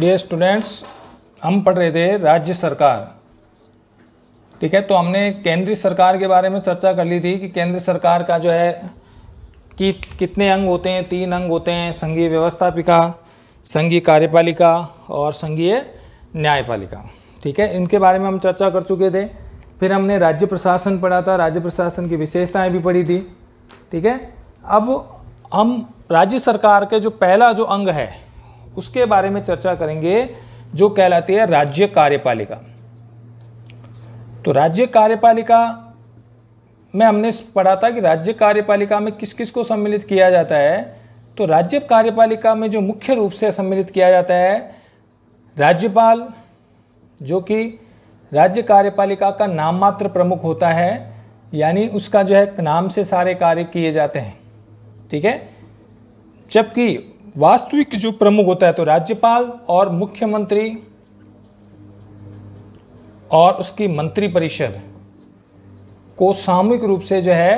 dear students हम पढ़ रहे थे राज्य सरकार ठीक है तो हमने केंद्र सरकार के बारे में चर्चा कर ली थी कि केंद्र सरकार का जो है कि कितने अंग होते हैं तीन अंग होते हैं संघीय व्यवस्थापिका संघीय कार्यपालिका और संघीय न्यायपालिका ठीक है इनके बारे में हम चर्चा कर चुके थे फिर हमने राज्य प्रशासन पढ़ा था राज्य प्रशासन की विशेषताएँ भी पढ़ी थी ठीक है अब हम राज्य सरकार के जो पहला जो अंग है उसके बारे में चर्चा करेंगे जो कहलाती है राज्य कार्यपालिका तो राज्य कार्यपालिका में हमने पढ़ा था कि राज्य कार्यपालिका में किस किस को सम्मिलित किया जाता है तो राज्य कार्यपालिका में जो मुख्य रूप से सम्मिलित किया जाता है राज्यपाल जो कि राज्य कार्यपालिका का नाम मात्र प्रमुख होता है यानी उसका जो है नाम से सारे कार्य किए जाते हैं ठीक है जबकि वास्तविक जो प्रमुख होता है तो राज्यपाल और मुख्यमंत्री और उसकी मंत्रिपरिषद को सामूहिक रूप से जो है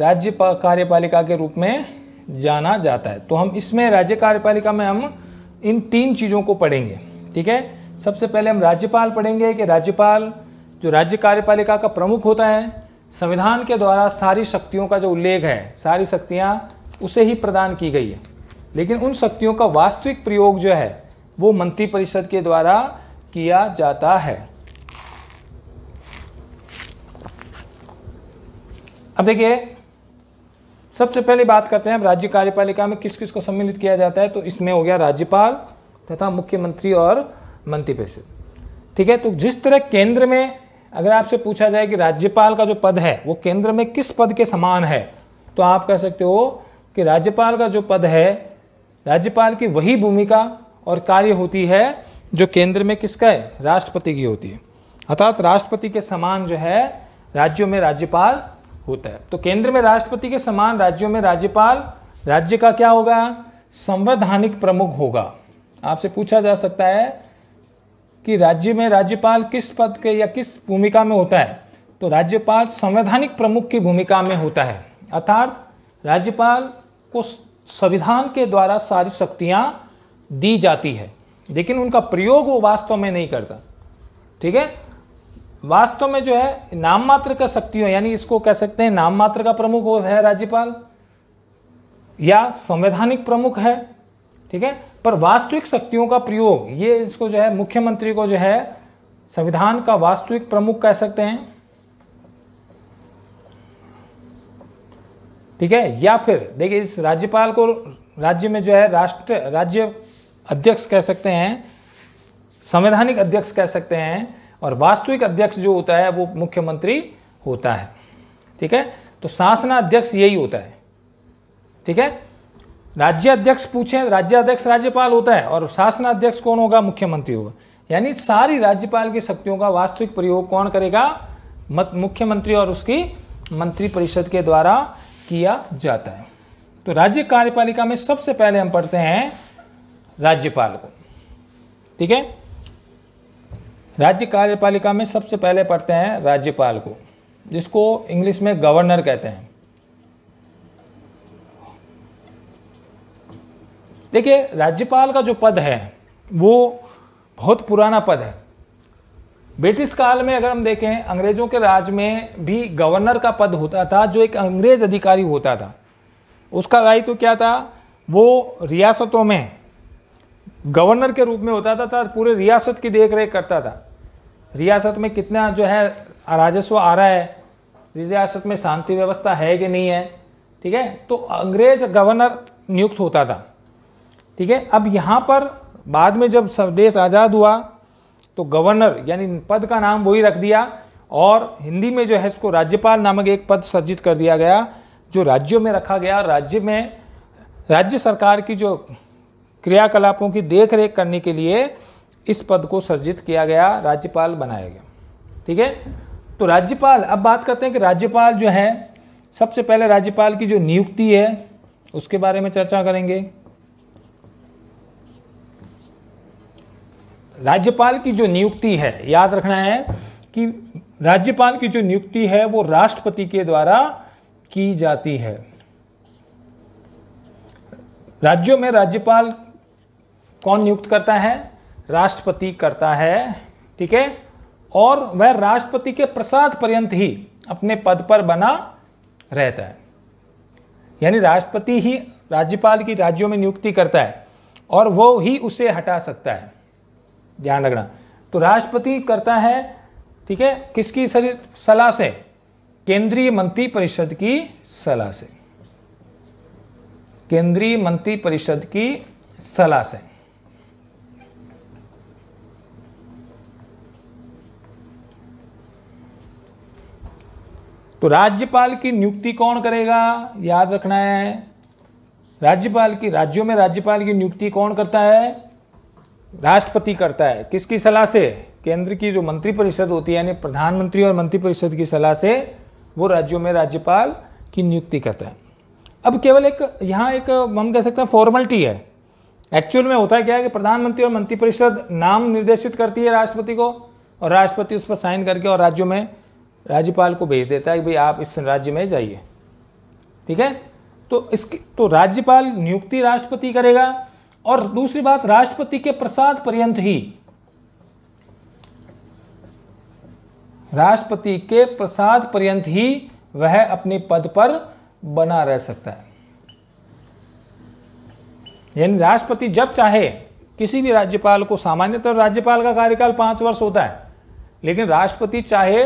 राज्य कार्यपालिका के रूप में जाना जाता है तो हम इसमें राज्य कार्यपालिका में हम इन तीन चीज़ों को पढ़ेंगे ठीक है सबसे पहले हम राज्यपाल पढ़ेंगे कि राज्यपाल जो राज्य कार्यपालिका का प्रमुख होता है संविधान के द्वारा सारी शक्तियों का जो उल्लेख है सारी शक्तियाँ उसे ही प्रदान की गई है लेकिन उन शक्तियों का वास्तविक प्रयोग जो है वो मंत्रिपरिषद के द्वारा किया जाता है अब देखिए सबसे पहले बात करते हैं राज्य कार्यपालिका में किस किस को सम्मिलित किया जाता है तो इसमें हो गया राज्यपाल तथा मुख्यमंत्री और मंत्रिपरिषद ठीक है तो जिस तरह केंद्र में अगर आपसे पूछा जाए कि राज्यपाल का जो पद है वो केंद्र में किस पद के समान है तो आप कह सकते हो कि राज्यपाल का जो पद है राज्यपाल की वही भूमिका और कार्य होती है जो केंद्र में किसका है राष्ट्रपति की होती है अर्थात राष्ट्रपति के समान जो है राज्यों में राज्यपाल होता है तो केंद्र में राष्ट्रपति के समान राज्यों में राज्यपाल राज्य का क्या होगा संवैधानिक प्रमुख होगा आपसे पूछा जा सकता है कि राज्य में राज्यपाल किस पद के या किस भूमिका में होता है तो राज्यपाल संवैधानिक प्रमुख की भूमिका में होता है अर्थात राज्यपाल को संविधान के द्वारा सारी शक्तियाँ दी जाती है लेकिन उनका प्रयोग वो वास्तव में नहीं करता ठीक है वास्तव में जो है नाम मात्र का शक्तियों यानी इसको कह सकते हैं नाम मात्र का प्रमुख वो है राज्यपाल या संवैधानिक प्रमुख है ठीक है पर वास्तविक शक्तियों का प्रयोग ये इसको जो है मुख्यमंत्री को जो है संविधान का वास्तविक प्रमुख कह सकते हैं ठीक है या फिर देखिए इस राज्यपाल को राज्य में जो है राष्ट्र राज्य अध्यक्ष कह सकते हैं संवैधानिक अध्यक्ष कह सकते हैं और वास्तविक अध्यक्ष जो होता है वो मुख्यमंत्री होता है ठीक है तो शासनाध्यक्ष यही होता है ठीक है राज्य अध्यक्ष पूछें राज्य अध्यक्ष राज्यपाल होता है और शासनाध्यक्ष कौन होगा मुख्यमंत्री होगा यानी सारी राज्यपाल की शक्तियों का वास्तविक प्रयोग कौन करेगा मुख्यमंत्री और उसकी मंत्रिपरिषद के द्वारा किया जाता है तो राज्य कार्यपालिका में सबसे पहले हम पढ़ते हैं राज्यपाल को ठीक है राज्य कार्यपालिका में सबसे पहले पढ़ते हैं राज्यपाल को जिसको इंग्लिश में गवर्नर कहते हैं देखिए राज्यपाल का जो पद है वो बहुत पुराना पद है ब्रिटिश काल में अगर हम देखें अंग्रेजों के राज में भी गवर्नर का पद होता था जो एक अंग्रेज अधिकारी होता था उसका दायित्व तो क्या था वो रियासतों में गवर्नर के रूप में होता था, था पूरे रियासत की देख रेख करता था रियासत में कितना जो है राजस्व आ रहा है रियासत में शांति व्यवस्था है कि नहीं है ठीक है तो अंग्रेज गवर्नर नियुक्त होता था ठीक है अब यहाँ पर बाद में जब स्वदेश आज़ाद हुआ तो गवर्नर यानी पद का नाम वही रख दिया और हिंदी में जो है इसको राज्यपाल नामक एक पद सर्जित कर दिया गया जो राज्यों में रखा गया राज्य में राज्य सरकार की जो क्रियाकलापों की देख रेख करने के लिए इस पद को सर्जित किया गया राज्यपाल बनाया गया ठीक है तो राज्यपाल अब बात करते हैं कि राज्यपाल जो है सबसे पहले राज्यपाल की जो नियुक्ति है उसके बारे में चर्चा करेंगे राज्यपाल की जो नियुक्ति है याद रखना है कि राज्यपाल की जो नियुक्ति है वो राष्ट्रपति के द्वारा की जाती है राज्यों में राज्यपाल कौन नियुक्त करता है राष्ट्रपति करता है ठीक है और वह राष्ट्रपति के प्रसाद पर्यंत ही अपने पद पर बना रहता है यानी राष्ट्रपति ही राज्यपाल की राज्यों में नियुक्ति करता है और वो ही उसे हटा सकता है ध्यान रखना तो राष्ट्रपति करता है ठीक है किसकी सलाह से केंद्रीय मंत्री परिषद की सलाह से केंद्रीय मंत्री परिषद की सलाह से तो राज्यपाल की नियुक्ति कौन करेगा याद रखना है राज्यपाल की राज्यों में राज्यपाल की नियुक्ति कौन करता है राष्ट्रपति करता है किसकी सलाह से केंद्र की जो मंत्री परिषद होती है यानी प्रधानमंत्री और मंत्री परिषद की सलाह से वो राज्यों में राज्यपाल की नियुक्ति करता है अब केवल एक यहाँ एक हम कह सकते हैं फॉर्मलिटी है एक्चुअल में होता है क्या है कि प्रधानमंत्री और मंत्री परिषद नाम निर्देशित करती है राष्ट्रपति को और राष्ट्रपति उस पर साइन करके और राज्यों में राज्यपाल को भेज देता है कि भाई आप इस राज्य में जाइए ठीक है तो इसकी तो राज्यपाल नियुक्ति राष्ट्रपति करेगा और दूसरी बात राष्ट्रपति के प्रसाद पर्यंत ही राष्ट्रपति के प्रसाद पर्यंत ही वह अपने पद पर बना रह सकता है यानी राष्ट्रपति जब चाहे किसी भी राज्यपाल को सामान्यतः राज्यपाल का कार्यकाल पांच वर्ष होता है लेकिन राष्ट्रपति चाहे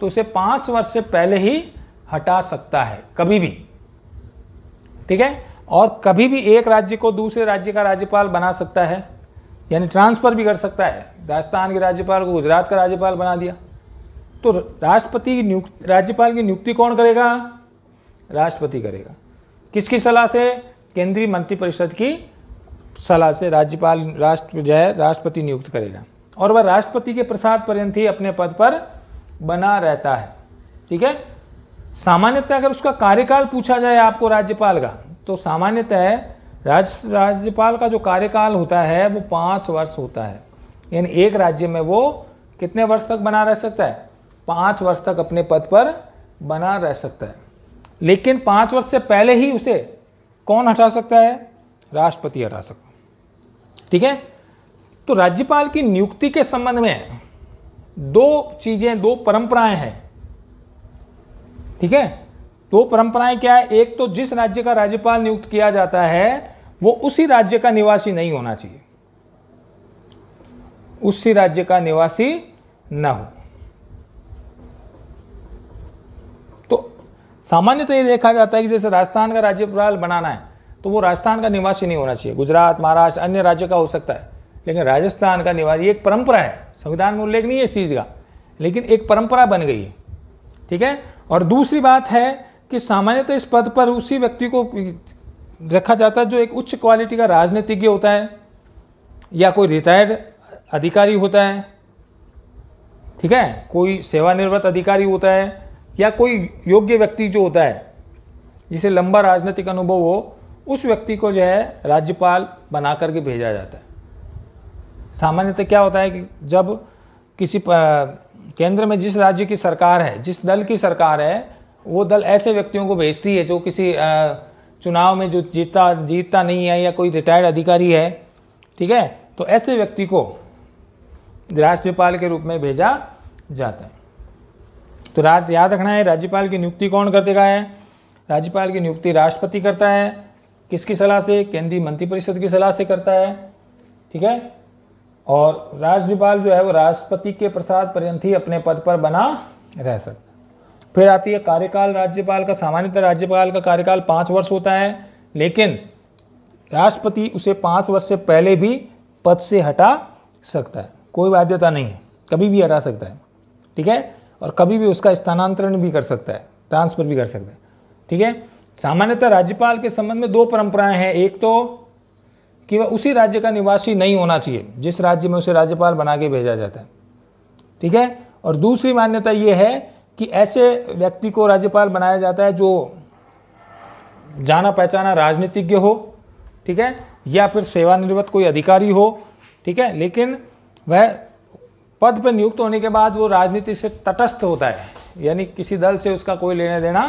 तो उसे पांच वर्ष से पहले ही हटा सकता है कभी भी ठीक है और कभी भी एक राज्य को दूसरे राज्य का राज्यपाल बना सकता है यानी ट्रांसफ़र भी कर सकता है राजस्थान के राज्यपाल को गुजरात का राज्यपाल बना दिया तो राष्ट्रपति की नियुक्ति राज्यपाल की नियुक्ति कौन करेगा राष्ट्रपति करेगा किसकी सलाह से केंद्रीय मंत्रिपरिषद की सलाह से राज्यपाल राष्ट्र जो है राष्ट्रपति नियुक्त करेगा और वह राष्ट्रपति के प्रसाद पर्यंत ही अपने पद पर बना रहता है ठीक है सामान्यतः अगर उसका कार्यकाल पूछा जाए आपको राज्यपाल का तो सामान्यतः राज्य राज्यपाल का जो कार्यकाल होता है वो पाँच वर्ष होता है यानी एक राज्य में वो कितने वर्ष तक बना रह सकता है पाँच वर्ष तक अपने पद पर बना रह सकता है लेकिन पाँच वर्ष से पहले ही उसे कौन हटा सकता है राष्ट्रपति हटा सकता ठीक है तो राज्यपाल की नियुक्ति के संबंध में दो चीजें दो परंपराएं हैं ठीक है तो परंपराएं क्या है एक तो जिस राज्य का राज्यपाल नियुक्त किया जाता है वो उसी राज्य का निवासी नहीं होना चाहिए उसी राज्य का निवासी न हो तो सामान्यतः ये देखा जाता है कि जैसे राजस्थान का राज्यपाल बनाना है तो वो राजस्थान का निवासी नहीं होना चाहिए गुजरात महाराष्ट्र अन्य राज्य का हो सकता है लेकिन राजस्थान का निवासी एक परंपरा है संविधान में उल्लेख नहीं है इस चीज़ का लेकिन एक परंपरा बन गई है ठीक है और दूसरी बात है कि सामान्यतः तो इस पद पर उसी व्यक्ति को रखा जाता है जो एक उच्च क्वालिटी का राजनीतिज्ञ होता है या कोई रिटायर्ड अधिकारी होता है ठीक है कोई सेवानिवृत्त अधिकारी होता है या कोई योग्य व्यक्ति जो होता है जिसे लंबा राजनीतिक अनुभव हो उस व्यक्ति को जो है राज्यपाल बना करके भेजा जाता है सामान्यतः क्या होता है कि जब किसी केंद्र में जिस राज्य की सरकार है जिस दल की सरकार है वो दल ऐसे व्यक्तियों को भेजती है जो किसी चुनाव में जो जीता जीतता नहीं है या कोई रिटायर्ड अधिकारी है ठीक है तो ऐसे व्यक्ति को राष्ट्रपाल के रूप में भेजा जाता है तो रात याद रखना है राज्यपाल की नियुक्ति कौन कर देगा है राज्यपाल की नियुक्ति राष्ट्रपति करता है किसकी सलाह से केंद्रीय मंत्रिपरिषद की सलाह से करता है ठीक है और राज्यपाल जो है वो राष्ट्रपति के प्रसाद पर्यंत ही अपने पद पर बना रह सकता फिर आती है कार्यकाल राज्यपाल का सामान्यतः राज्यपाल का कार्यकाल पाँच वर्ष होता है लेकिन राष्ट्रपति उसे पाँच वर्ष से पहले भी पद से हटा सकता है कोई बाध्यता नहीं है कभी भी हटा सकता है ठीक है और कभी भी उसका स्थानांतरण भी कर सकता है ट्रांसफ़र भी कर सकता है ठीक है सामान्यतः राज्यपाल के संबंध में दो परंपराएं हैं एक तो कि वह उसी राज्य का निवासी नहीं होना चाहिए जिस राज्य में उसे राज्यपाल बना के भेजा जाता है ठीक है और दूसरी मान्यता ये है कि ऐसे व्यक्ति को राज्यपाल बनाया जाता है जो जाना पहचाना राजनीतिज्ञ हो ठीक है या फिर सेवानिवृत्त कोई अधिकारी हो ठीक है लेकिन वह पद पर नियुक्त होने के बाद वो राजनीति से तटस्थ होता है यानी किसी दल से उसका कोई लेना देना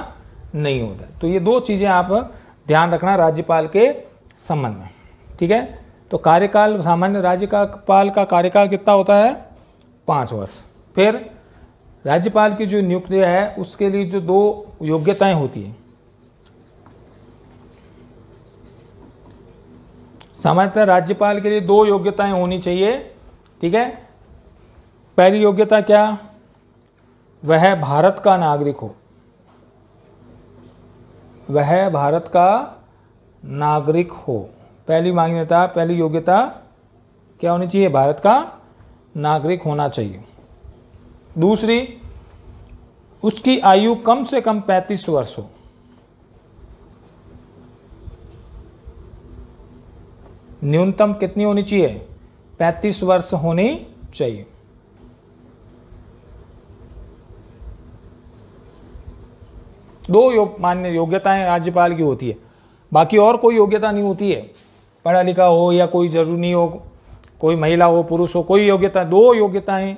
नहीं होता तो ये दो चीज़ें आप ध्यान रखना राज्यपाल के संबंध में ठीक है तो कार्यकाल सामान्य राज्यपाल का, का कार्यकाल कितना होता है पाँच वर्ष फिर राज्यपाल की जो नियुक्ति है उसके लिए जो दो योग्यताएं होती है सामान्यतः राज्यपाल के लिए दो योग्यताएं होनी चाहिए ठीक है पहली योग्यता क्या वह भारत का नागरिक हो वह भारत का नागरिक हो पहली मान्यता पहली योग्यता क्या होनी चाहिए भारत का नागरिक होना चाहिए दूसरी उसकी आयु कम से कम 35 वर्ष हो न्यूनतम कितनी होनी चाहिए 35 वर्ष होनी चाहिए दो योग मान्य योग्यताएं राज्यपाल की होती है बाकी और कोई योग्यता नहीं होती है पढ़ा लिखा हो या कोई जरूरी नहीं हो कोई महिला हो पुरुष हो कोई योग्यता दो योग्यताएं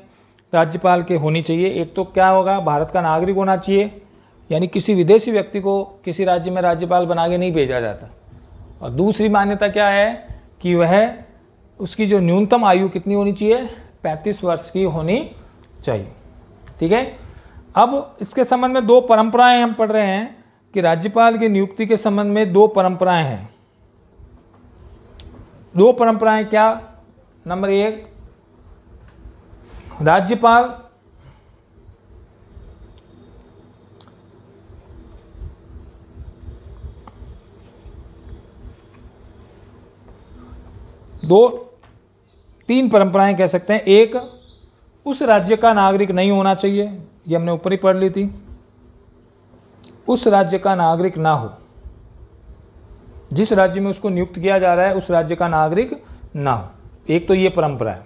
राज्यपाल के होनी चाहिए एक तो क्या होगा भारत का नागरिक होना चाहिए यानी किसी विदेशी व्यक्ति को किसी राज्य में राज्यपाल बना के नहीं भेजा जाता और दूसरी मान्यता क्या है कि वह उसकी जो न्यूनतम आयु कितनी होनी चाहिए पैंतीस वर्ष की होनी चाहिए ठीक है अब इसके संबंध में दो परंपराएं हम पढ़ रहे हैं कि राज्यपाल की नियुक्ति के संबंध में दो परंपराएं हैं दो परंपराएं क्या नंबर एक राज्यपाल दो तीन परंपराएं कह सकते हैं एक उस राज्य का नागरिक नहीं होना चाहिए ये हमने ऊपर ही पढ़ ली थी उस राज्य का नागरिक ना हो जिस राज्य में उसको नियुक्त किया जा रहा है उस राज्य का नागरिक ना हो एक तो ये परंपरा है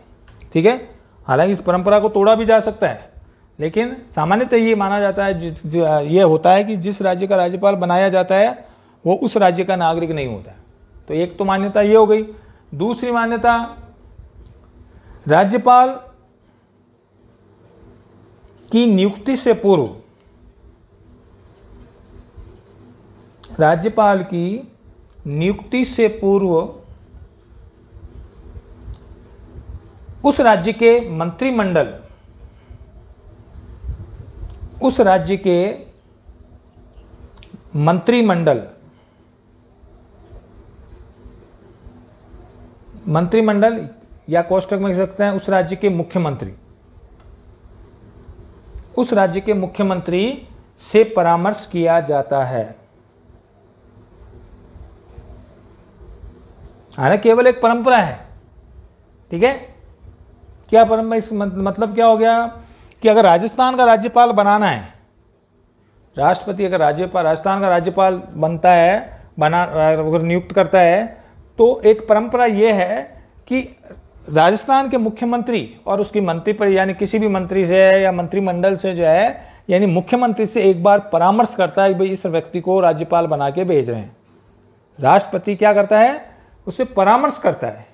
ठीक है हालांकि इस परंपरा को तोड़ा भी जा सकता है लेकिन सामान्यतः ये माना जाता है यह ये होता है कि जिस राज्य का राज्यपाल बनाया जाता है वो उस राज्य का नागरिक नहीं होता तो एक तो मान्यता ये हो गई दूसरी मान्यता राज्यपाल की नियुक्ति से पूर्व राज्यपाल की नियुक्ति से पूर्व उस राज्य के मंत्रिमंडल उस राज्य के मंत्रिमंडल मंत्रिमंडल या कोष्टक में कह सकते हैं उस राज्य के मुख्यमंत्री उस राज्य के मुख्यमंत्री से परामर्श किया जाता है हाँ केवल एक परंपरा है ठीक है क्या परम इस मतलब क्या हो गया कि अगर राजस्थान का राज्यपाल बनाना है राष्ट्रपति अगर राज्यपाल राजस्थान का राज्यपाल बनता है बना अगर नियुक्त करता है तो एक परंपरा यह है कि राजस्थान के मुख्यमंत्री और उसकी मंत्री पर यानी किसी भी मंत्री से या मंत्रिमंडल से जो है यानी मुख्यमंत्री से एक बार परामर्श करता है कि भाई इस व्यक्ति को राज्यपाल बना के भेज रहे हैं राष्ट्रपति क्या करता है उसे परामर्श करता है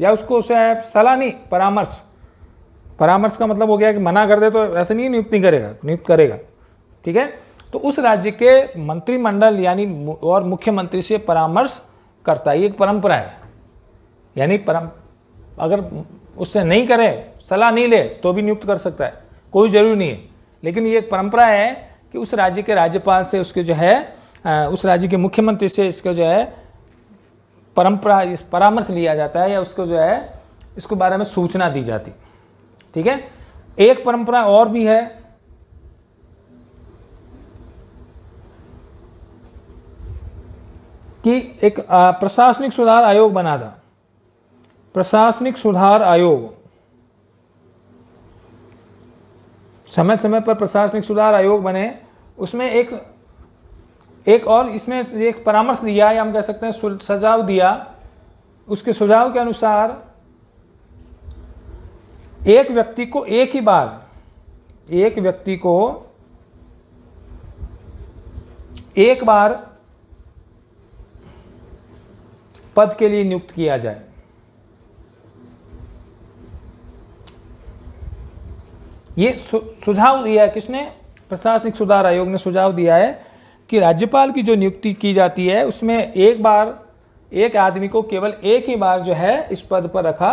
या उसको उसे सलाह नहीं परामर्श परामर्श का मतलब हो गया कि मना कर दे तो ऐसे नहीं नियुक्त नहीं करेगा नियुक्त करेगा ठीक है तो उस राज्य के मंत्रिमंडल यानी और मुख्यमंत्री से परामर्श करता है ये एक परंपरा है यानी परम अगर उससे नहीं करे सलाह नहीं ले तो भी नियुक्त कर सकता है कोई जरूरी नहीं है लेकिन ये एक परंपरा है कि उस राज्य के राज्यपाल से उसके जो है उस राज्य के मुख्यमंत्री से इसका जो है परंपरा इस परामर्श लिया जाता है या उसको जो है इसके बारे में सूचना दी जाती है ठीक है एक परंपरा और भी है कि एक प्रशासनिक सुधार आयोग बना था प्रशासनिक सुधार आयोग समय समय पर प्रशासनिक सुधार आयोग बने उसमें एक एक और इसमें एक परामर्श दिया या हम कह सकते हैं सुझाव दिया उसके सुझाव के अनुसार एक व्यक्ति को एक ही बार एक व्यक्ति को एक बार पद के लिए नियुक्त किया जाए ये सु, सुझाव दिया है किसने प्रशासनिक सुधार आयोग ने सुझाव दिया है कि राज्यपाल की जो नियुक्ति की जाती है उसमें एक बार एक आदमी को केवल एक ही बार जो है इस पद पर रखा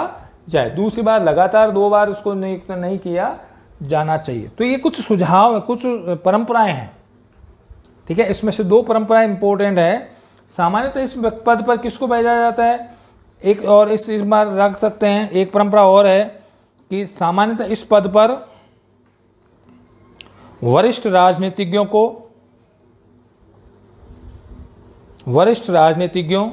जाए दूसरी बार लगातार दो बार उसको नहीं, नहीं किया जाना चाहिए तो ये कुछ सुझाव है कुछ परंपराएं हैं ठीक है इसमें से दो परंपराएं इंपॉर्टेंट है सामान्यतः तो इस पद पर किसको भेजा जाता है एक और इस इस बार रख सकते हैं एक परंपरा और है कि सामान्यतः तो इस पद पर वरिष्ठ राजनीतिज्ञों को वरिष्ठ राजनीतिज्ञों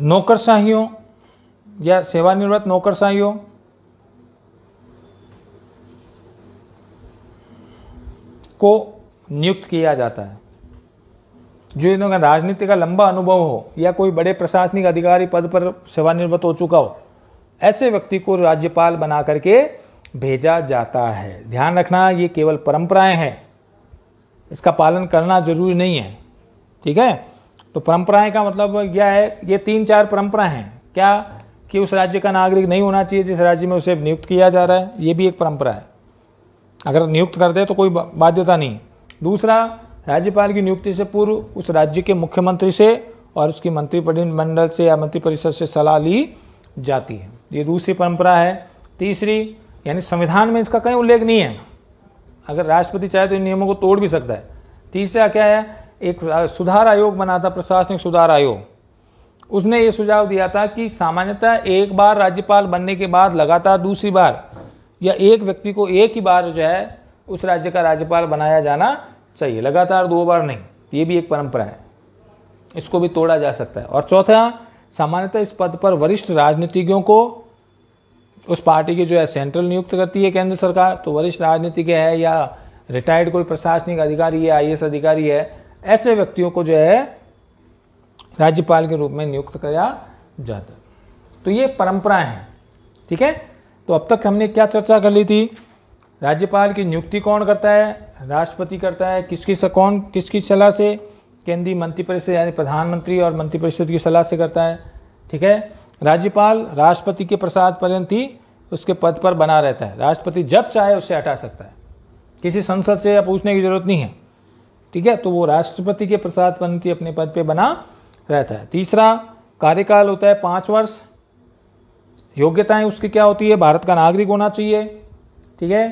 नौकरशाहियों या सेवानिवृत्त नौकरशाहियों को नियुक्त किया जाता है जो इन्होंने राजनीति का लंबा अनुभव हो या कोई बड़े प्रशासनिक अधिकारी पद पर सेवानिवृत्त हो चुका हो ऐसे व्यक्ति को राज्यपाल बना करके भेजा जाता है ध्यान रखना ये केवल परंपराएं हैं इसका पालन करना जरूरी नहीं है ठीक है तो परंपराएं का मतलब यह है ये तीन चार परंपराएं हैं क्या कि उस राज्य का नागरिक नहीं होना चाहिए जिस राज्य में उसे नियुक्त किया जा रहा है ये भी एक परंपरा है अगर नियुक्त कर दे तो कोई बाध्यता नहीं दूसरा राज्यपाल की नियुक्ति से पूर्व उस राज्य के मुख्यमंत्री से और उसकी मंत्रिपरिमंडल से या मंत्रिपरिषद से सलाह ली जाती है ये दूसरी परंपरा है तीसरी यानी संविधान में इसका कहीं उल्लेख नहीं है अगर राष्ट्रपति चाहे तो इन नियमों को तोड़ भी सकता है तीसरा क्या है एक सुधार आयोग बना था प्रशासनिक सुधार आयोग उसने ये सुझाव दिया था कि सामान्यतः एक बार राज्यपाल बनने के बाद लगातार दूसरी बार या एक व्यक्ति को एक ही बार जो है उस राज्य का राज्यपाल बनाया जाना चाहिए लगातार दो बार नहीं ये भी एक परंपरा है इसको भी तोड़ा जा सकता है और चौथा सामान्यतः इस पद पर वरिष्ठ राजनीतिज्ञों को उस पार्टी की जो है सेंट्रल नियुक्त करती है केंद्र सरकार तो वरिष्ठ राजनीतिज्ञ है या रिटायर्ड कोई प्रशासनिक अधिकारी है आई अधिकारी है ऐसे व्यक्तियों को जो है राज्यपाल के रूप में नियुक्त किया जाता तो ये परंपराएं हैं ठीक है तो अब तक हमने क्या चर्चा कर ली थी राज्यपाल की नियुक्ति कौन करता है राष्ट्रपति करता है किसकी कौन किसकी सलाह से केंद्रीय मंत्रिपरिषद यानी प्रधानमंत्री और मंत्रिपरिषद की सलाह से करता है ठीक है राज्यपाल राष्ट्रपति के प्रसाद पर्यंत ही उसके पद पर बना रहता है राष्ट्रपति जब चाहे उसे हटा सकता है किसी संसद से या पूछने की जरूरत नहीं है ठीक है तो वो राष्ट्रपति के प्रसाद पंथी अपने पद पे बना रहता है तीसरा कार्यकाल होता है पाँच वर्ष योग्यताएं उसकी क्या होती है भारत का नागरिक होना चाहिए ठीक है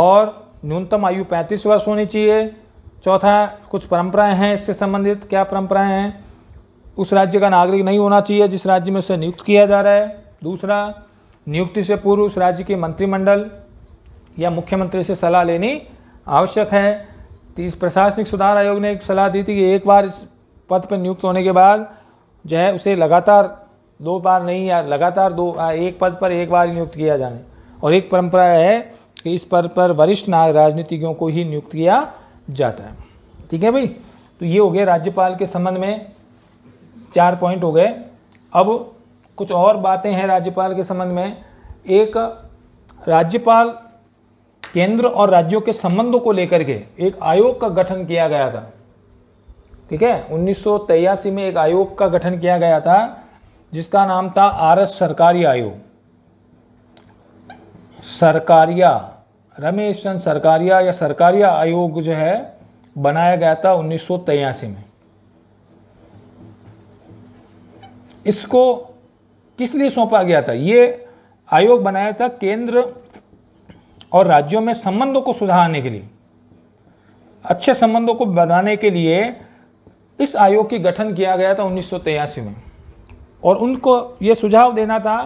और न्यूनतम आयु पैंतीस वर्ष होनी चाहिए चौथा कुछ परंपराएं हैं इससे संबंधित क्या परंपराएं हैं उस राज्य का नागरिक नहीं होना चाहिए जिस राज्य में उसे नियुक्त किया जा रहा है दूसरा नियुक्ति से पूर्व उस राज्य के मंत्रिमंडल या मुख्यमंत्री से सलाह लेनी आवश्यक है तीस प्रशासनिक सुधार आयोग ने एक सलाह दी थी कि एक बार इस पद पर नियुक्त होने के बाद जो है उसे लगातार दो बार नहीं या लगातार दो एक पद पर एक बार नियुक्त किया जाने और एक परंपरा है कि इस पद पर वरिष्ठ राजनीतिज्ञों को ही नियुक्त किया जाता है ठीक है भाई तो ये हो गया राज्यपाल के संबंध में चार पॉइंट हो गए अब कुछ और बातें हैं राज्यपाल के संबंध में एक राज्यपाल केंद्र और राज्यों के संबंधों को लेकर के एक आयोग का गठन किया गया था ठीक है उन्नीस में एक आयोग का गठन किया गया था जिसका नाम था आरस सरकारी आयोग सरकारिया रमेश चंद सरकारिया या सरकारिया आयोग जो है बनाया गया था उन्नीस में इसको किस लिए सौंपा गया था ये आयोग बनाया था केंद्र और राज्यों में संबंधों को सुधारने के लिए अच्छे संबंधों को बनाने के लिए इस आयोग की गठन किया गया था उन्नीस में और उनको ये सुझाव देना था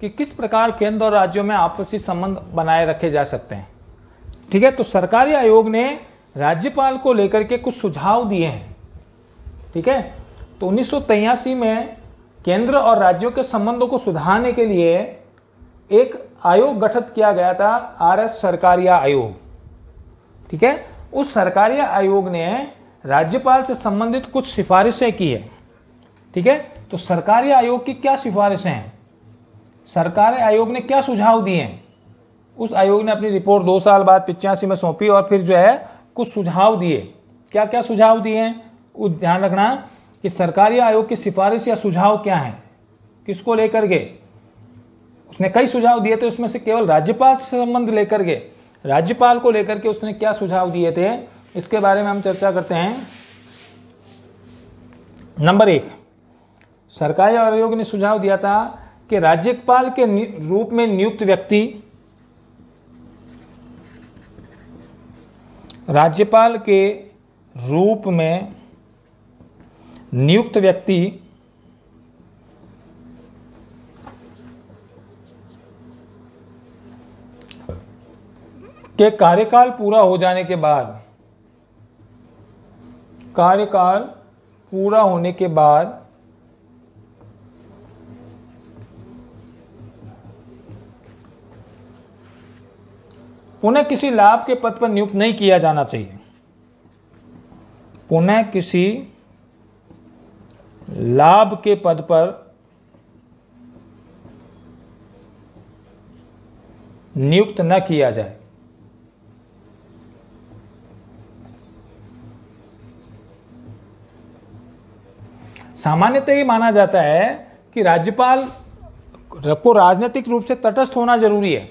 कि किस प्रकार केंद्र और राज्यों में आपसी संबंध बनाए रखे जा सकते हैं ठीक है तो सरकारी आयोग ने राज्यपाल को लेकर के कुछ सुझाव दिए हैं ठीक है तो उन्नीस में केंद्र और राज्यों के संबंधों को सुधारने के लिए एक आयोग गठित किया गया था आर एस सरकारिया आयोग ठीक है उस सरकारिया आयोग ने राज्यपाल से संबंधित कुछ सिफारिशें की है ठीक है तो सरकारी आयोग की क्या सिफारिशें हैं सरकारी आयोग ने क्या सुझाव दिए हैं उस आयोग ने अपनी रिपोर्ट दो साल बाद पिचासी में सौंपी और फिर जो है कुछ सुझाव दिए क्या क्या सुझाव दिए हैं वो ध्यान रखना कि सरकारी आयोग की सिफारिश या सुझाव क्या हैं किसको लेकर के उसने कई सुझाव दिए थे उसमें से केवल राज्यपाल से संबंध लेकर के राज्यपाल को लेकर के उसने क्या सुझाव दिए थे इसके बारे में हम चर्चा करते हैं नंबर एक सरकारी आयोग ने सुझाव दिया था कि राज्यपाल के रूप में नियुक्त व्यक्ति राज्यपाल के रूप में नियुक्त व्यक्ति के कार्यकाल पूरा हो जाने के बाद कार्यकाल पूरा होने के बाद पुनः किसी लाभ के पद पर नियुक्त नहीं किया जाना चाहिए पुनः किसी लाभ के पद पर नियुक्त न किया जाए सामान्यतः ये माना जाता है कि राज्यपाल को राजनीतिक रूप से तटस्थ होना जरूरी है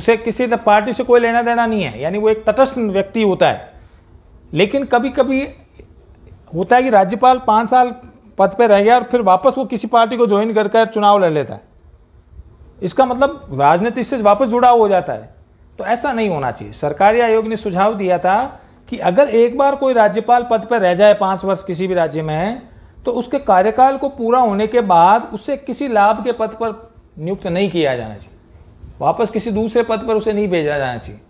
उसे किसी पार्टी से कोई लेना देना नहीं है यानी वो एक तटस्थ व्यक्ति होता है लेकिन कभी कभी होता है कि राज्यपाल पाँच साल पद पर रह गया और फिर वापस वो किसी पार्टी को ज्वाइन कर कर चुनाव लड़ लेता है इसका मतलब राजनीति से वापस जुड़ा हो जाता है तो ऐसा नहीं होना चाहिए सरकारी आयोग ने सुझाव दिया था कि अगर एक बार कोई राज्यपाल पद पर रह जाए पाँच वर्ष किसी भी राज्य में तो उसके कार्यकाल को पूरा होने के बाद उसे किसी लाभ के पद पर नियुक्त नहीं किया जाना चाहिए वापस किसी दूसरे पद पर उसे नहीं भेजा जाना चाहिए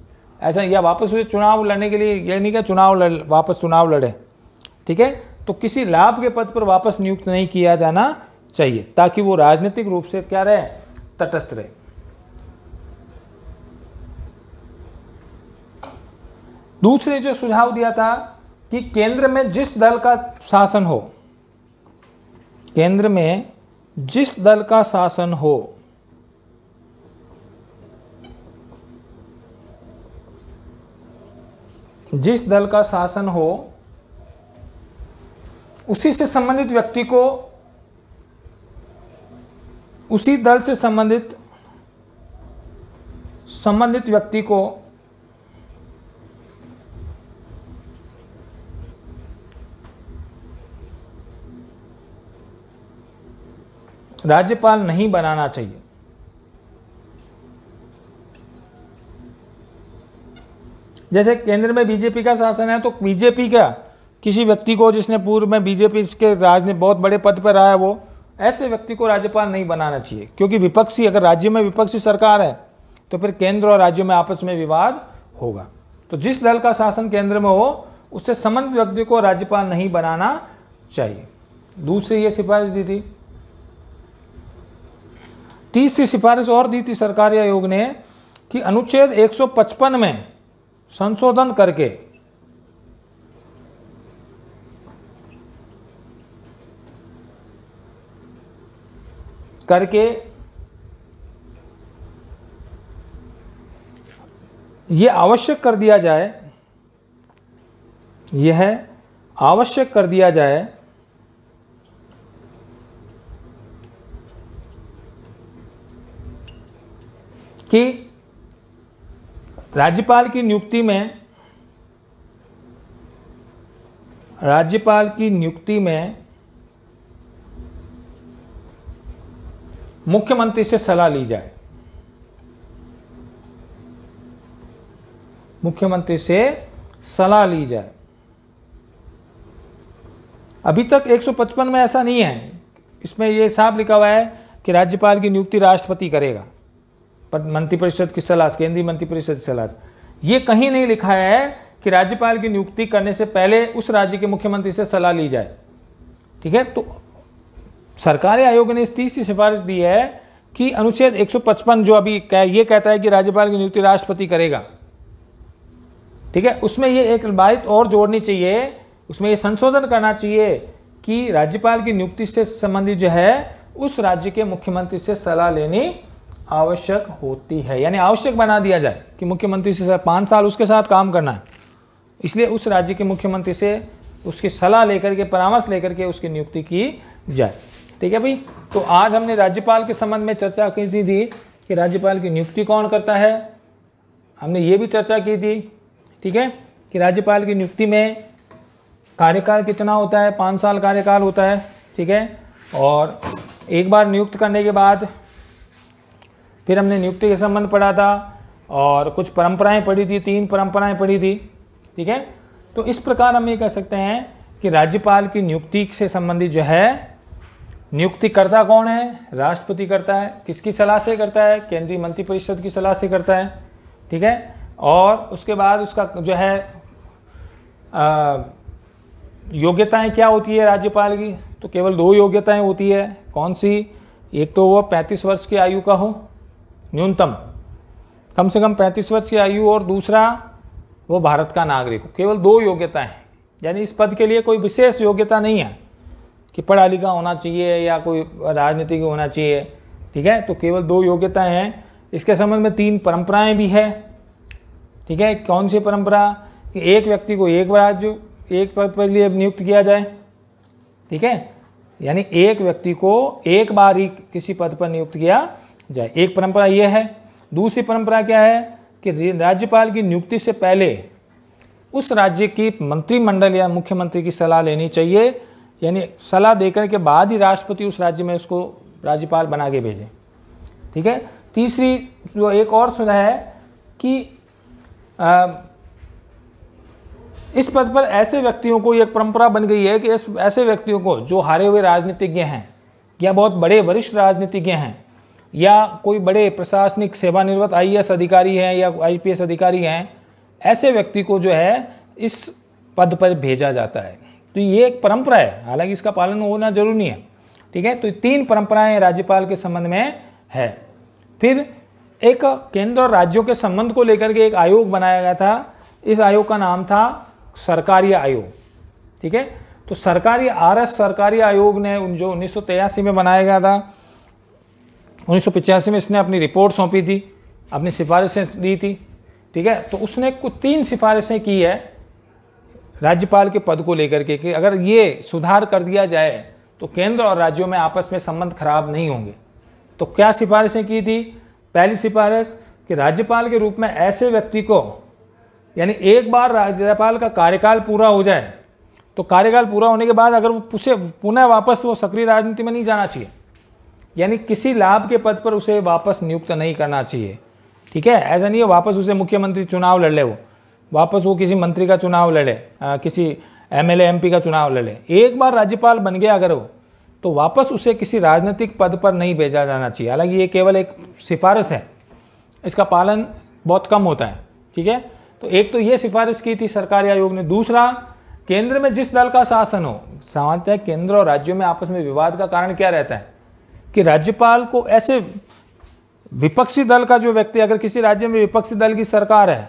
ऐसा या वापस उसे चुनाव लड़ने के लिए यह नहीं कि चुनाव लड़ वापस चुनाव लड़े ठीक है तो किसी लाभ के पद पर वापस नियुक्त नहीं किया जाना चाहिए ताकि वो राजनीतिक रूप से क्या रहे तटस्थ रहे दूसरे जो सुझाव दिया था कि केंद्र में जिस दल का शासन हो केंद्र में जिस दल का शासन हो जिस दल का शासन हो उसी से संबंधित व्यक्ति को उसी दल से संबंधित संबंधित व्यक्ति को राज्यपाल नहीं बनाना चाहिए जैसे केंद्र में बीजेपी का शासन है तो बीजेपी का किसी व्यक्ति को जिसने पूर्व में बीजेपी के राज ने बहुत बड़े पद पर रहा है वो ऐसे व्यक्ति को राज्यपाल नहीं बनाना चाहिए क्योंकि विपक्षी अगर राज्य में विपक्षी सरकार है तो फिर केंद्र और राज्यों में आपस में विवाद होगा तो जिस दल का शासन केंद्र में हो उससे संबंधित व्यक्ति को राज्यपाल नहीं बनाना चाहिए दूसरी ये सिफारिश दी थी तीसरी सिफारिश और दी थी सरकारी आयोग ने कि अनुच्छेद 155 में संशोधन करके करके यह आवश्यक कर दिया जाए यह आवश्यक कर दिया जाए कि राज्यपाल की नियुक्ति में राज्यपाल की नियुक्ति में मुख्यमंत्री से सलाह ली जाए मुख्यमंत्री से सलाह ली जाए अभी तक 155 में ऐसा नहीं है इसमें यह हिसाब लिखा हुआ है कि राज्यपाल की नियुक्ति राष्ट्रपति करेगा मंत्रिपरिषद की सलाह केंद्रीय मंत्रिपरिषद की सलाह ये कहीं नहीं लिखा है कि राज्यपाल की नियुक्ति करने से पहले उस राज्य के मुख्यमंत्री से सलाह ली जाए ठीक है तो सरकारी आयोग ने इस तीसरी सिफारिश दी है कि अनुच्छेद 155 जो अभी कह, ये कहता है कि राज्यपाल की नियुक्ति राष्ट्रपति करेगा ठीक है उसमें ये एक बात और जोड़नी चाहिए उसमें ये संशोधन करना चाहिए कि राज्यपाल की नियुक्ति से संबंधित जो है उस राज्य के मुख्यमंत्री से सलाह लेनी आवश्यक होती है यानी आवश्यक बना दिया जाए कि मुख्यमंत्री से पाँच साल उसके साथ काम करना है इसलिए उस राज्य के मुख्यमंत्री से उसकी सलाह लेकर के परामर्श लेकर के उसकी नियुक्ति की जाए ठीक है भाई तो आज हमने राज्यपाल के संबंध में चर्चा की थी, थी कि राज्यपाल की नियुक्ति कौन करता है हमने ये भी चर्चा की थी ठीक है कि राज्यपाल की नियुक्ति में कार्यकाल कितना होता है पाँच साल कार्यकाल होता है ठीक है और एक बार नियुक्त करने के बाद फिर हमने नियुक्ति के संबंध पढ़ा था और कुछ परंपराएं पढ़ी थी तीन परंपराएं पढ़ी थी ठीक है तो इस प्रकार हम ये कह सकते हैं कि राज्यपाल की नियुक्ति से संबंधित जो है नियुक्तिकर्ता कौन है राष्ट्रपति करता है किसकी सलाह से करता है केंद्रीय मंत्रिपरिषद की सलाह से करता है ठीक है और उसके बाद उसका जो है योग्यताएं क्या होती है राज्यपाल की तो केवल दो योग्यताएं होती है कौन सी एक तो वह पैंतीस वर्ष की आयु का हो न्यूनतम कम से कम पैंतीस वर्ष की आयु और दूसरा वो भारत का नागरिक हो केवल दो योग्यता है यानी इस पद के लिए कोई विशेष योग्यता नहीं है कि पढ़ा लिखा होना चाहिए या कोई राजनीतिज्ञ होना चाहिए ठीक है तो केवल दो योग्यता हैं इसके संबंध में तीन परंपराएं भी है ठीक है कौन सी परंपरा कि एक व्यक्ति को एक राज्य एक पद पर लिए नियुक्त किया जाए ठीक है यानी एक व्यक्ति को एक बार ही किसी पद पर नियुक्त किया जाए एक परंपरा यह है दूसरी परंपरा क्या है कि राज्यपाल की नियुक्ति से पहले उस राज्य की मंत्रिमंडल या मुख्यमंत्री की सलाह लेनी चाहिए यानी सलाह देकर के बाद ही राष्ट्रपति उस राज्य में उसको राज्यपाल बना के भेजें ठीक है तीसरी जो एक और सुना है कि आ, इस पद पर ऐसे व्यक्तियों को एक परंपरा बन गई है कि ऐसे व्यक्तियों को जो हारे हुए राजनीतिज्ञ हैं या बहुत बड़े वरिष्ठ राजनीतिज्ञ हैं या कोई बड़े प्रशासनिक सेवानिवृत्त आई e अधिकारी हैं या आई अधिकारी हैं ऐसे व्यक्ति को जो है इस पद पर भेजा जाता है तो ये एक परंपरा है हालांकि इसका पालन होना जरूरी नहीं है ठीक है तो तीन परंपराएं राज्यपाल के संबंध में है फिर एक केंद्र और राज्यों के संबंध को लेकर के एक आयोग बनाया गया था इस आयोग का नाम था सरकारी आयोग ठीक है तो सरकारी आर सरकारी आयोग ने जो उन्नीस में बनाया गया था उन्नीस में इसने अपनी रिपोर्ट सौंपी थी अपनी सिफारिशें दी थी ठीक है तो उसने कुछ तीन सिफारिशें की है राज्यपाल के पद को लेकर के कि अगर ये सुधार कर दिया जाए तो केंद्र और राज्यों में आपस में संबंध खराब नहीं होंगे तो क्या सिफारिशें की थी पहली सिफारिश कि राज्यपाल के रूप में ऐसे व्यक्ति को यानी एक बार राज्यपाल का कार्यकाल पूरा हो जाए तो कार्यकाल पूरा होने के बाद अगर वो पुनः वापस वो सक्रिय राजनीति में नहीं जाना चाहिए यानी किसी लाभ के पद पर उसे वापस नियुक्त नहीं करना चाहिए ठीक है ऐसा नहीं है वापस उसे मुख्यमंत्री चुनाव लड़ ले वो वापस वो किसी मंत्री का चुनाव लड़े किसी एम एल एम पी का चुनाव लड़े एक बार राज्यपाल बन गया अगर वो तो वापस उसे किसी राजनीतिक पद पर नहीं भेजा जाना चाहिए हालांकि ये केवल एक सिफारिश है इसका पालन बहुत कम होता है ठीक है तो एक तो ये सिफारिश की थी सरकारी आयोग ने दूसरा केंद्र में जिस दल का शासन हो सामान्यतः केंद्र और राज्यों में आपस में विवाद का कारण क्या रहता है कि राज्यपाल को ऐसे विपक्षी दल का जो व्यक्ति अगर किसी राज्य में विपक्षी दल की सरकार है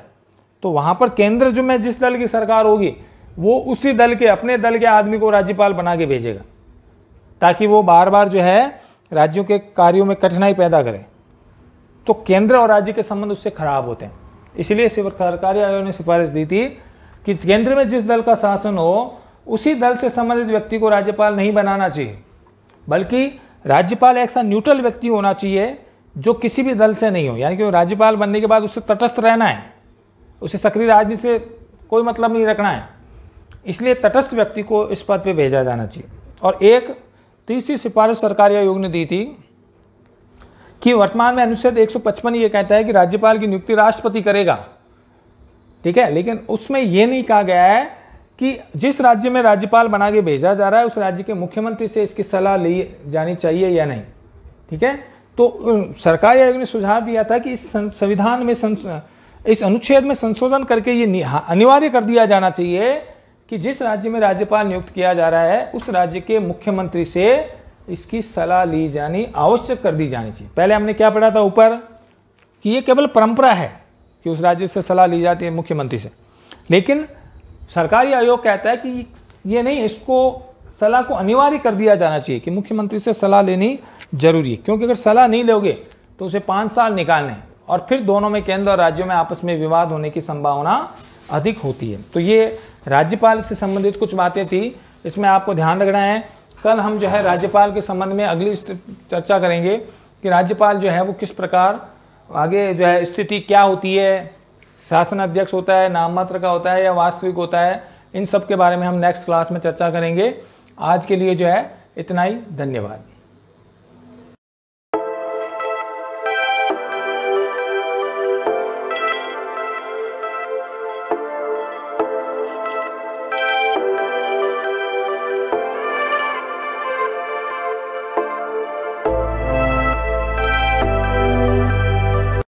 तो वहां पर केंद्र जो में जिस दल की सरकार होगी वो उसी दल के अपने दल के आदमी को राज्यपाल बना के भेजेगा ताकि वो बार बार जो है राज्यों के कार्यों में कठिनाई पैदा करे तो केंद्र और राज्य के संबंध उससे खराब होते हैं इसलिए सरकारी आयोग ने सिफारिश दी थी कि केंद्र में जिस दल का शासन हो उसी दल से संबंधित व्यक्ति को राज्यपाल नहीं बनाना चाहिए बल्कि राज्यपाल एक ऐसा न्यूट्रल व्यक्ति होना चाहिए जो किसी भी दल से नहीं हो यानी कि राज्यपाल बनने के बाद उसे तटस्थ रहना है उसे सक्रिय राजनीति से कोई मतलब नहीं रखना है इसलिए तटस्थ व्यक्ति को इस पद पर भेजा जाना चाहिए और एक तीसरी सिफारिश सरकारी आयोग ने दी थी कि वर्तमान में अनुच्छेद 155 ये कहता है कि राज्यपाल की नियुक्ति राष्ट्रपति करेगा ठीक है लेकिन उसमें यह नहीं कहा गया है कि जिस राज्य में राज्यपाल बना के भेजा जा रहा है उस राज्य के मुख्यमंत्री से इसकी सलाह ली जानी चाहिए या नहीं ठीक है तो सरकार आयोग ने सुझाव दिया था कि इस संविधान में इस अनुच्छेद में संशोधन करके ये अनिवार्य कर दिया जाना चाहिए कि जिस राज्य में राज्यपाल नियुक्त किया जा रहा है उस राज्य के मुख्यमंत्री से इसकी सलाह ली जानी आवश्यक कर दी जानी चाहिए पहले हमने क्या पढ़ा था ऊपर कि ये केवल परंपरा है कि उस राज्य से सलाह ली जाती है मुख्यमंत्री से लेकिन सरकारी आयोग कहता है कि ये नहीं इसको सलाह को अनिवार्य कर दिया जाना चाहिए कि मुख्यमंत्री से सलाह लेनी जरूरी है क्योंकि अगर सलाह नहीं लोगे तो उसे पाँच साल निकालने और फिर दोनों में केंद्र और राज्यों में आपस में विवाद होने की संभावना अधिक होती है तो ये राज्यपाल से संबंधित कुछ बातें थी इसमें आपको ध्यान रखना है कल हम जो है राज्यपाल के संबंध में अगली चर्चा करेंगे कि राज्यपाल जो है वो किस प्रकार आगे जो है स्थिति क्या होती है शासन अध्यक्ष होता है नाम मात्र का होता है या वास्तविक होता है इन सब के बारे में हम नेक्स्ट क्लास में चर्चा करेंगे आज के लिए जो है इतना ही धन्यवाद